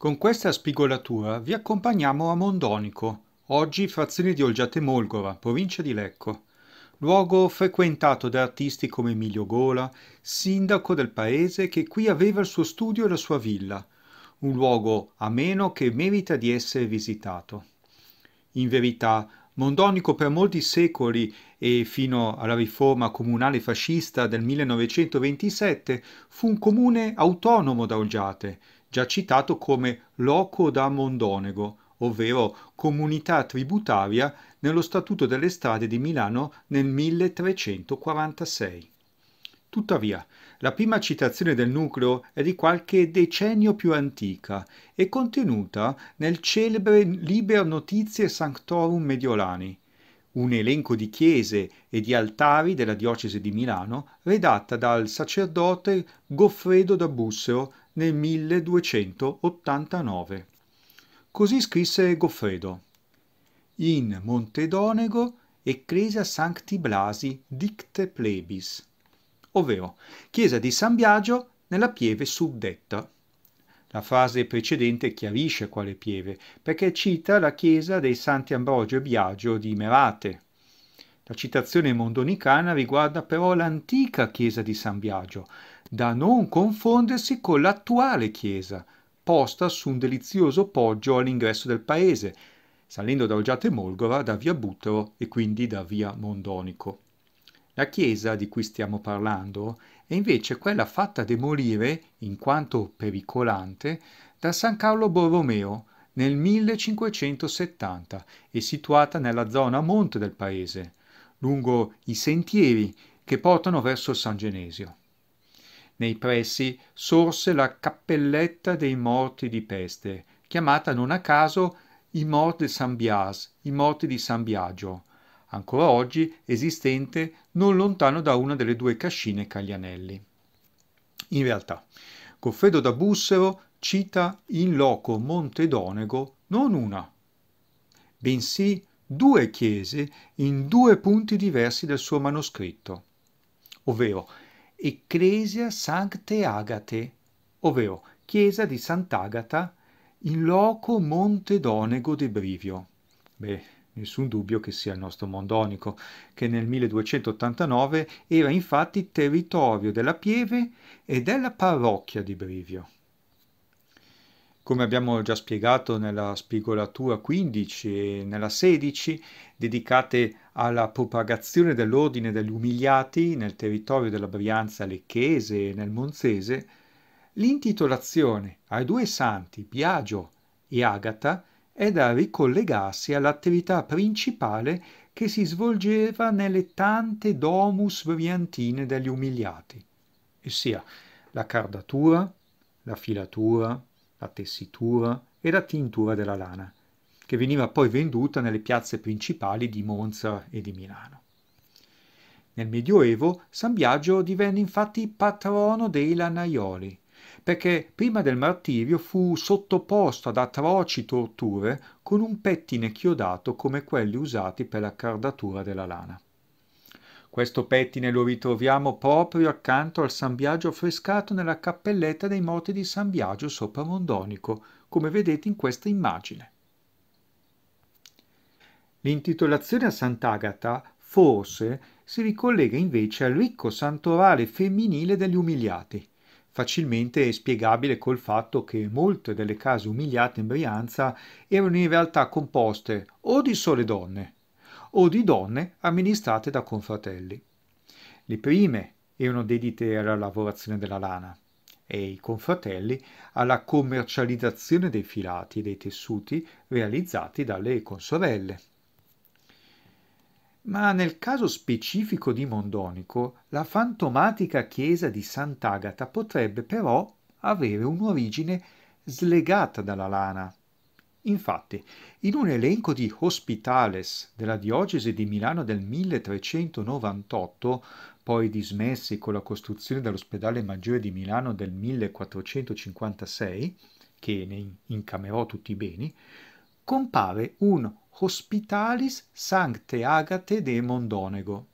Con questa spigolatura vi accompagniamo a Mondonico, oggi frazione di Olgiate Molgora, provincia di Lecco, luogo frequentato da artisti come Emilio Gola, sindaco del paese che qui aveva il suo studio e la sua villa, un luogo ameno che merita di essere visitato. In verità, Mondonico per molti secoli e fino alla riforma comunale fascista del 1927 fu un comune autonomo da Olgiate, già citato come loco da Mondonego, ovvero comunità tributaria nello Statuto delle Strade di Milano nel 1346. Tuttavia, la prima citazione del nucleo è di qualche decennio più antica e contenuta nel celebre Liber Notizie Sanctorum Mediolani, un elenco di chiese e di altari della diocesi di Milano redatta dal sacerdote Goffredo da Bussero nel 1289. Così scrisse Goffredo. In Montedonego Ecclesia Sancti Blasi dicte plebis, ovvero chiesa di San Biagio nella pieve suddetta. La frase precedente chiarisce quale pieve, perché cita la chiesa dei Santi Ambrogio e Biagio di Merate. La citazione mondonicana riguarda però l'antica chiesa di San Biagio, da non confondersi con l'attuale chiesa, posta su un delizioso poggio all'ingresso del paese, salendo da Oggiate Molgora, da via Butero e quindi da via Mondonico. La chiesa di cui stiamo parlando è invece quella fatta demolire, in quanto pericolante, da San Carlo Borromeo nel 1570 e situata nella zona a monte del paese, lungo i sentieri che portano verso San Genesio. Nei pressi sorse la cappelletta dei morti di peste, chiamata non a caso i morti de San Bias, i morti di San Biagio, ancora oggi esistente non lontano da una delle due cascine Caglianelli. In realtà, Goffredo da Bussero cita in loco Monte Donego non una, bensì due chiese in due punti diversi del suo manoscritto, ovvero Ecclesia Sancte Agate, ovvero Chiesa di Sant'Agata in loco Monte Donego de Brivio. Beh, nessun dubbio che sia il nostro Mondonico, che nel 1289 era infatti territorio della Pieve e della parrocchia di Brivio. Come abbiamo già spiegato nella spigolatura 15 e nella 16, dedicate alla propagazione dell'ordine degli umiliati nel territorio della Brianza Lecchese e nel Monzese, l'intitolazione ai due santi Biagio e Agata è da ricollegarsi all'attività principale che si svolgeva nelle tante domus briantine degli umiliati, ossia la cardatura, la filatura, la tessitura e la tintura della lana che veniva poi venduta nelle piazze principali di Monza e di Milano. Nel Medioevo San Biagio divenne infatti patrono dei lanaioli, perché prima del martirio fu sottoposto ad atroci torture con un pettine chiodato come quelli usati per la cardatura della lana. Questo pettine lo ritroviamo proprio accanto al San Biagio affrescato nella cappelletta dei morti di San Biagio sopra Mondonico, come vedete in questa immagine. L'intitolazione a Sant'Agata forse si ricollega invece al ricco santorale femminile degli umiliati, facilmente spiegabile col fatto che molte delle case umiliate in Brianza erano in realtà composte o di sole donne o di donne amministrate da confratelli. Le prime erano dedite alla lavorazione della lana e i confratelli alla commercializzazione dei filati e dei tessuti realizzati dalle consorelle. Ma nel caso specifico di Mondonico, la fantomatica chiesa di Sant'Agata potrebbe però avere un'origine slegata dalla lana. Infatti, in un elenco di hospitales della diocesi di Milano del 1398, poi dismessi con la costruzione dell'ospedale maggiore di Milano del 1456, che ne incamerò tutti i beni, compare un Hospitalis Sancte Agate de Mondonego.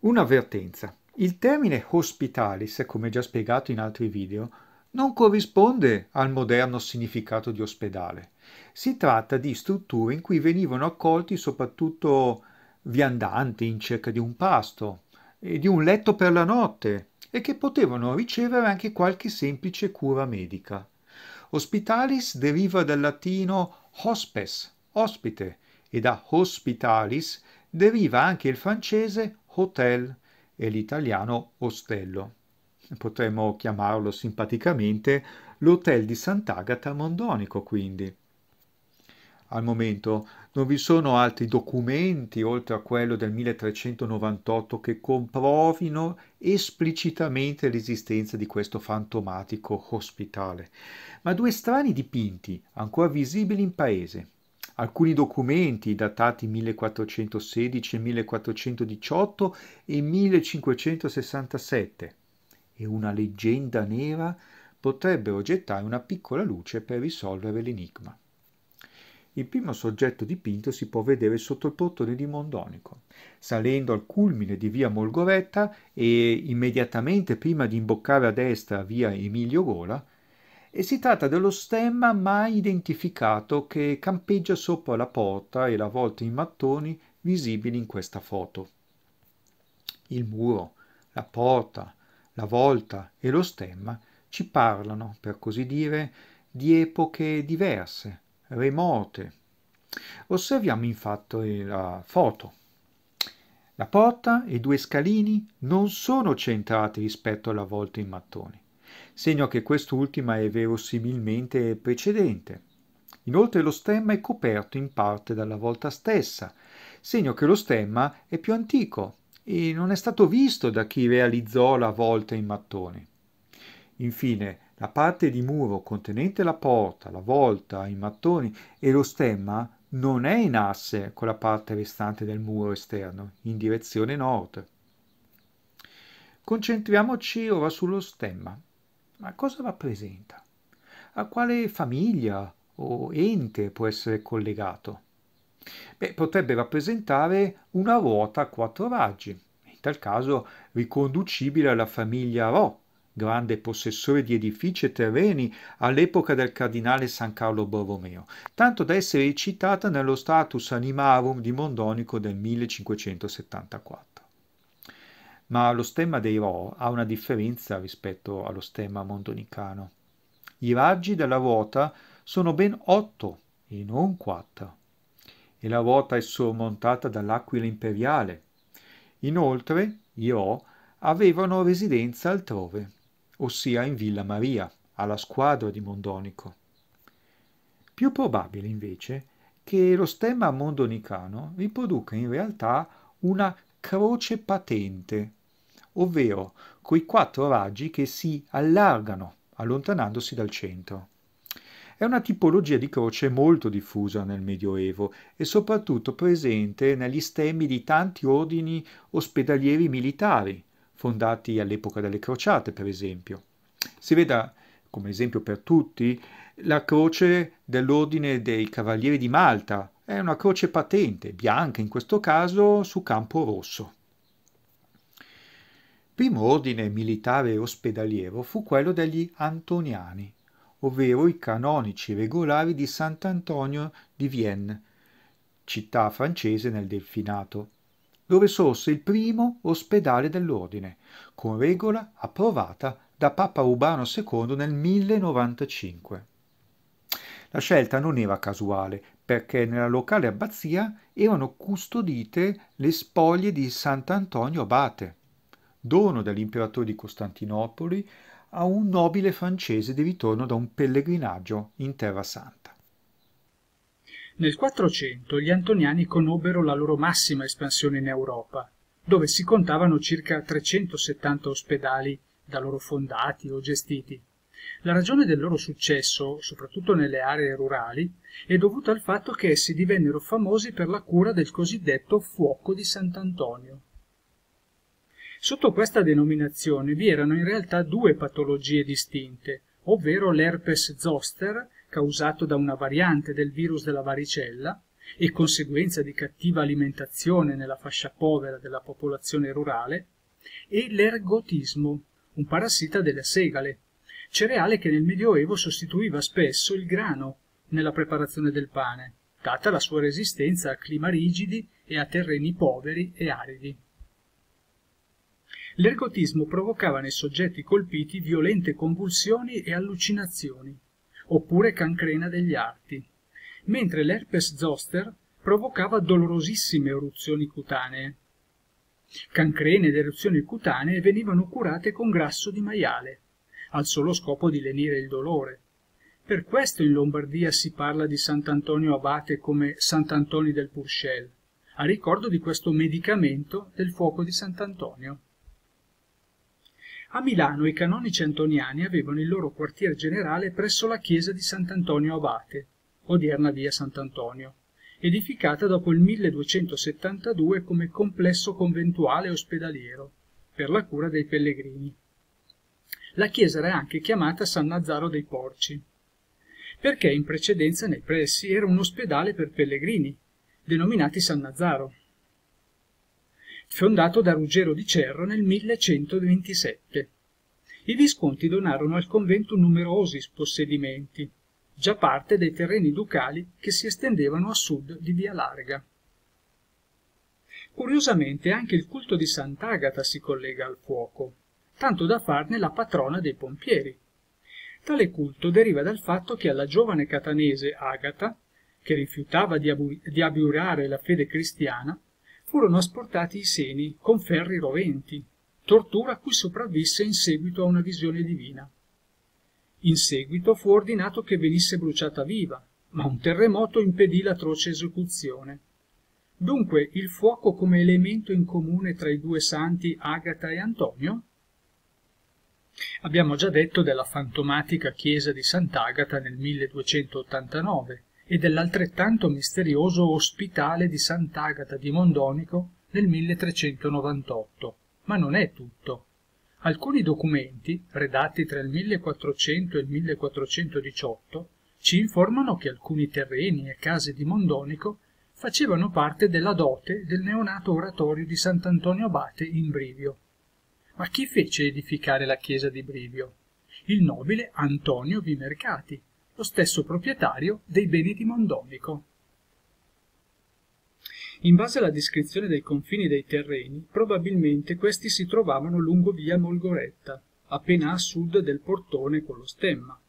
Un'avvertenza. Il termine hospitalis, come già spiegato in altri video, non corrisponde al moderno significato di ospedale. Si tratta di strutture in cui venivano accolti soprattutto viandanti in cerca di un pasto e di un letto per la notte e che potevano ricevere anche qualche semplice cura medica. Hospitalis deriva dal latino hospes, ospite e da hospitalis deriva anche il francese hotel e l'italiano ostello. Potremmo chiamarlo simpaticamente l'Hotel di Sant'Agata Mondonico, quindi. Al momento non vi sono altri documenti, oltre a quello del 1398, che comprovino esplicitamente l'esistenza di questo fantomatico ospitale, ma due strani dipinti, ancora visibili in paese, alcuni documenti datati 1416, 1418 e 1567 e una leggenda nera potrebbero gettare una piccola luce per risolvere l'enigma. Il primo soggetto dipinto si può vedere sotto il portone di Mondonico, salendo al culmine di via Molgoretta e immediatamente prima di imboccare a destra via Emilio Gola, e si tratta dello stemma mai identificato che campeggia sopra la porta e la volta in mattoni visibili in questa foto. Il muro, la porta, la volta e lo stemma ci parlano, per così dire, di epoche diverse, remote. Osserviamo infatti la foto. La porta e i due scalini non sono centrati rispetto alla volta in mattoni, segno che quest'ultima è verosimilmente precedente. Inoltre lo stemma è coperto in parte dalla volta stessa, segno che lo stemma è più antico e non è stato visto da chi realizzò la volta in mattone. Infine, la parte di muro contenente la porta, la volta, i mattoni e lo stemma non è in asse con la parte restante del muro esterno, in direzione nord. Concentriamoci ora sullo stemma ma cosa rappresenta? A quale famiglia o ente può essere collegato? Beh, potrebbe rappresentare una ruota a quattro raggi, in tal caso riconducibile alla famiglia Ro, grande possessore di edifici e terreni all'epoca del cardinale San Carlo Borromeo, tanto da essere citata nello status animarum di Mondonico del 1574 ma lo stemma dei Ro ha una differenza rispetto allo stemma mondonicano. I raggi della ruota sono ben otto e non quattro, e la ruota è sormontata dall'aquila imperiale. Inoltre, i Ro avevano residenza altrove, ossia in Villa Maria, alla squadra di Mondonico. Più probabile, invece, che lo stemma mondonicano riproduca in realtà una croce patente, ovvero coi quattro raggi che si allargano allontanandosi dal centro. È una tipologia di croce molto diffusa nel Medioevo e soprattutto presente negli stemmi di tanti ordini ospedalieri militari, fondati all'epoca delle crociate, per esempio. Si veda, come esempio per tutti, la croce dell'ordine dei Cavalieri di Malta, è una croce patente, bianca in questo caso, su campo rosso. Primo ordine militare ospedaliero fu quello degli Antoniani, ovvero i canonici regolari di Sant'Antonio di Vienne, città francese nel Delfinato, dove sorse il primo ospedale dell'ordine, con regola approvata da Papa Urbano II nel 1095. La scelta non era casuale, perché nella locale abbazia erano custodite le spoglie di Sant'Antonio Abate, dono dell'imperatore di Costantinopoli a un nobile francese di ritorno da un pellegrinaggio in Terra Santa. Nel 400 gli antoniani conobbero la loro massima espansione in Europa, dove si contavano circa 370 ospedali da loro fondati o gestiti. La ragione del loro successo, soprattutto nelle aree rurali, è dovuta al fatto che essi divennero famosi per la cura del cosiddetto fuoco di Sant'Antonio. Sotto questa denominazione vi erano in realtà due patologie distinte, ovvero l'herpes zoster, causato da una variante del virus della varicella, e conseguenza di cattiva alimentazione nella fascia povera della popolazione rurale, e l'ergotismo, un parassita delle segale, cereale che nel Medioevo sostituiva spesso il grano nella preparazione del pane, data la sua resistenza a clima rigidi e a terreni poveri e aridi. L'ergotismo provocava nei soggetti colpiti violente convulsioni e allucinazioni, oppure cancrena degli arti, mentre l'herpes zoster provocava dolorosissime eruzioni cutanee. Cancrene ed eruzioni cutanee venivano curate con grasso di maiale, al solo scopo di lenire il dolore. Per questo in Lombardia si parla di Sant'Antonio Abate come Sant'Antonio del Purcell, a ricordo di questo medicamento del fuoco di Sant'Antonio. A Milano i canonici antoniani avevano il loro quartier generale presso la chiesa di Sant'Antonio Abate, odierna via Sant'Antonio, edificata dopo il 1272 come complesso conventuale ospedaliero per la cura dei pellegrini la chiesa era anche chiamata San Nazaro dei Porci, perché in precedenza nei pressi era un ospedale per pellegrini, denominati San Nazaro, fondato da Ruggero di Cerro nel 1127. I Visconti donarono al convento numerosi possedimenti, già parte dei terreni ducali che si estendevano a sud di Via Larga. Curiosamente anche il culto di Sant'Agata si collega al fuoco, tanto da farne la patrona dei pompieri. Tale culto deriva dal fatto che alla giovane catanese Agata, che rifiutava di, di abiurare la fede cristiana, furono asportati i seni con ferri roventi, tortura a cui sopravvisse in seguito a una visione divina. In seguito fu ordinato che venisse bruciata viva, ma un terremoto impedì l'atroce esecuzione. Dunque il fuoco come elemento in comune tra i due santi Agata e Antonio Abbiamo già detto della fantomatica chiesa di Sant'Agata nel 1289 e dell'altrettanto misterioso ospitale di Sant'Agata di Mondonico nel 1398. Ma non è tutto. Alcuni documenti, redatti tra il 1400 e il 1418, ci informano che alcuni terreni e case di Mondonico facevano parte della dote del neonato oratorio di Sant'Antonio Abate in Brivio. Ma chi fece edificare la chiesa di Brivio? Il nobile Antonio Vimercati, lo stesso proprietario dei beni di Mondonico. In base alla descrizione dei confini dei terreni, probabilmente questi si trovavano lungo via Molgoretta, appena a sud del portone con lo stemma.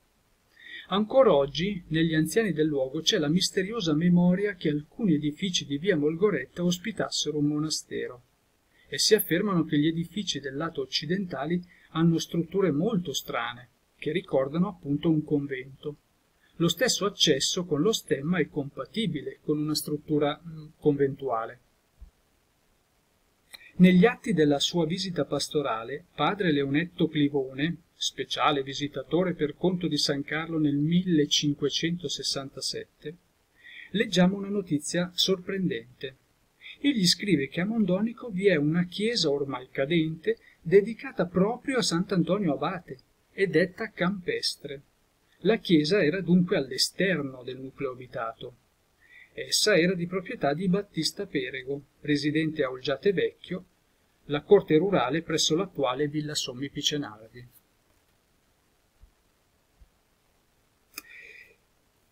Ancora oggi, negli anziani del luogo, c'è la misteriosa memoria che alcuni edifici di via Molgoretta ospitassero un monastero e si affermano che gli edifici del lato occidentale hanno strutture molto strane, che ricordano appunto un convento. Lo stesso accesso con lo stemma è compatibile con una struttura mm, conventuale. Negli atti della sua visita pastorale, padre Leonetto Clivone, speciale visitatore per conto di San Carlo nel 1567, leggiamo una notizia sorprendente egli scrive che a Mondonico vi è una chiesa ormai cadente dedicata proprio a Sant'Antonio Abate e detta Campestre. La chiesa era dunque all'esterno del nucleo abitato. Essa era di proprietà di Battista Perego, residente a Olgiate Vecchio, la corte rurale presso l'attuale Villa Sommi Picenardi.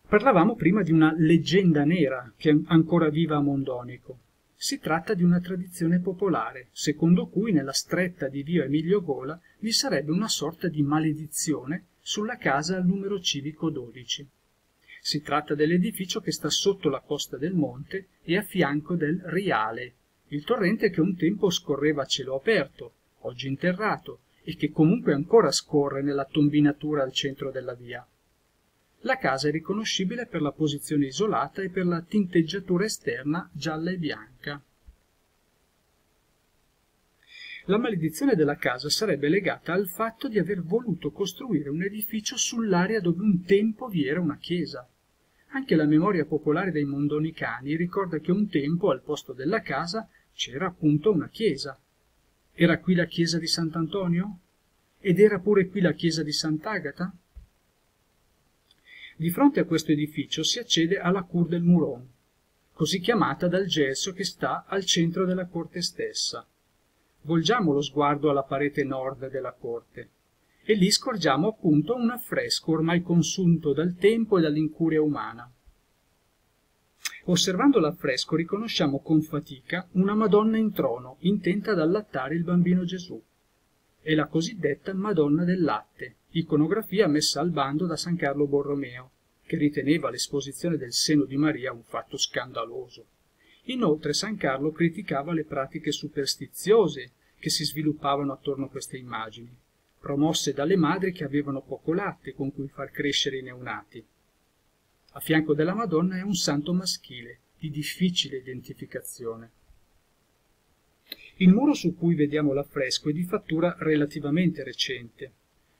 Parlavamo prima di una leggenda nera che è ancora viva a Mondonico, si tratta di una tradizione popolare, secondo cui nella stretta di via Emilio Gola vi sarebbe una sorta di maledizione sulla casa al numero civico 12. Si tratta dell'edificio che sta sotto la costa del monte e a fianco del Riale, il torrente che un tempo scorreva a cielo aperto, oggi interrato, e che comunque ancora scorre nella tombinatura al centro della via. La casa è riconoscibile per la posizione isolata e per la tinteggiatura esterna gialla e bianca. La maledizione della casa sarebbe legata al fatto di aver voluto costruire un edificio sull'area dove un tempo vi era una chiesa. Anche la memoria popolare dei mondonicani ricorda che un tempo, al posto della casa, c'era appunto una chiesa. Era qui la chiesa di Sant'Antonio? Ed era pure qui la chiesa di Sant'Agata? Di fronte a questo edificio si accede alla Cour del Muron, così chiamata dal gesso che sta al centro della corte stessa. Volgiamo lo sguardo alla parete nord della corte e lì scorgiamo appunto un affresco ormai consunto dal tempo e dall'incuria umana. Osservando l'affresco riconosciamo con fatica una Madonna in trono, intenta ad allattare il bambino Gesù. È la cosiddetta Madonna del latte, iconografia messa al bando da San Carlo Borromeo, che riteneva l'esposizione del seno di Maria un fatto scandaloso. Inoltre San Carlo criticava le pratiche superstiziose che si sviluppavano attorno a queste immagini, promosse dalle madri che avevano poco latte con cui far crescere i neonati. A fianco della Madonna è un santo maschile, di difficile identificazione. Il muro su cui vediamo l'affresco è di fattura relativamente recente,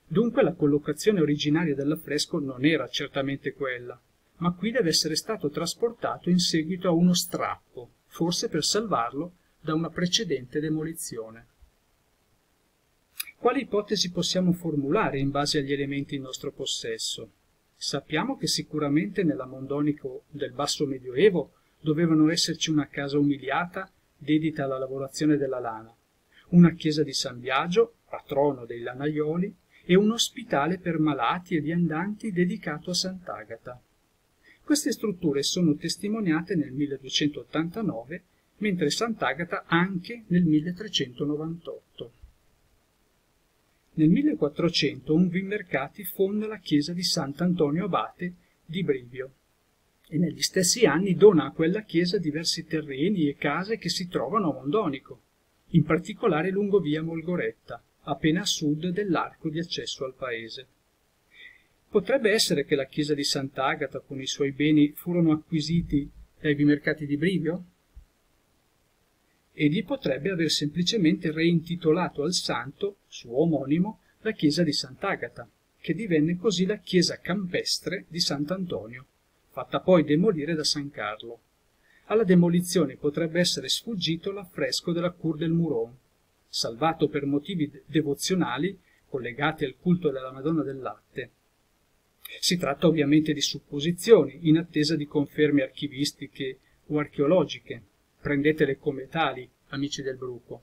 Dunque la collocazione originaria dell'affresco non era certamente quella, ma qui deve essere stato trasportato in seguito a uno strappo, forse per salvarlo da una precedente demolizione. Quali ipotesi possiamo formulare in base agli elementi in nostro possesso? Sappiamo che sicuramente nell'Amondonico del Basso Medioevo dovevano esserci una casa umiliata dedita alla lavorazione della lana, una chiesa di San Biagio, patrono dei lanaioli, e un ospitale per malati e viandanti dedicato a Sant'Agata. Queste strutture sono testimoniate nel 1289, mentre Sant'Agata anche nel 1398. Nel 1400 un Vimercati fonda la chiesa di Sant'Antonio Abate di Brivio e negli stessi anni dona a quella chiesa diversi terreni e case che si trovano a Mondonico, in particolare lungo via Molgoretta, appena a sud dell'arco di accesso al paese. Potrebbe essere che la chiesa di Sant'Agata con i suoi beni furono acquisiti dai mercati di Brivio? Egli potrebbe aver semplicemente reintitolato al santo, suo omonimo, la chiesa di Sant'Agata, che divenne così la chiesa campestre di Sant'Antonio, fatta poi demolire da San Carlo. Alla demolizione potrebbe essere sfuggito l'affresco della Cour del Muron, salvato per motivi devozionali collegati al culto della Madonna del Latte. Si tratta ovviamente di supposizioni, in attesa di conferme archivistiche o archeologiche. Prendetele come tali, amici del bruco.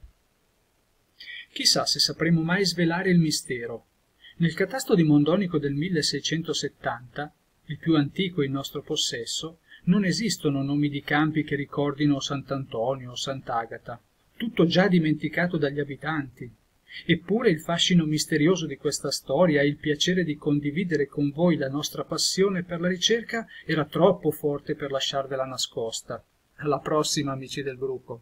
Chissà se sapremo mai svelare il mistero. Nel catasto di Mondonico del 1670, il più antico in nostro possesso, non esistono nomi di campi che ricordino Sant'Antonio o Sant'Agata tutto già dimenticato dagli abitanti. Eppure il fascino misterioso di questa storia e il piacere di condividere con voi la nostra passione per la ricerca era troppo forte per lasciarvela nascosta. Alla prossima, amici del gruppo!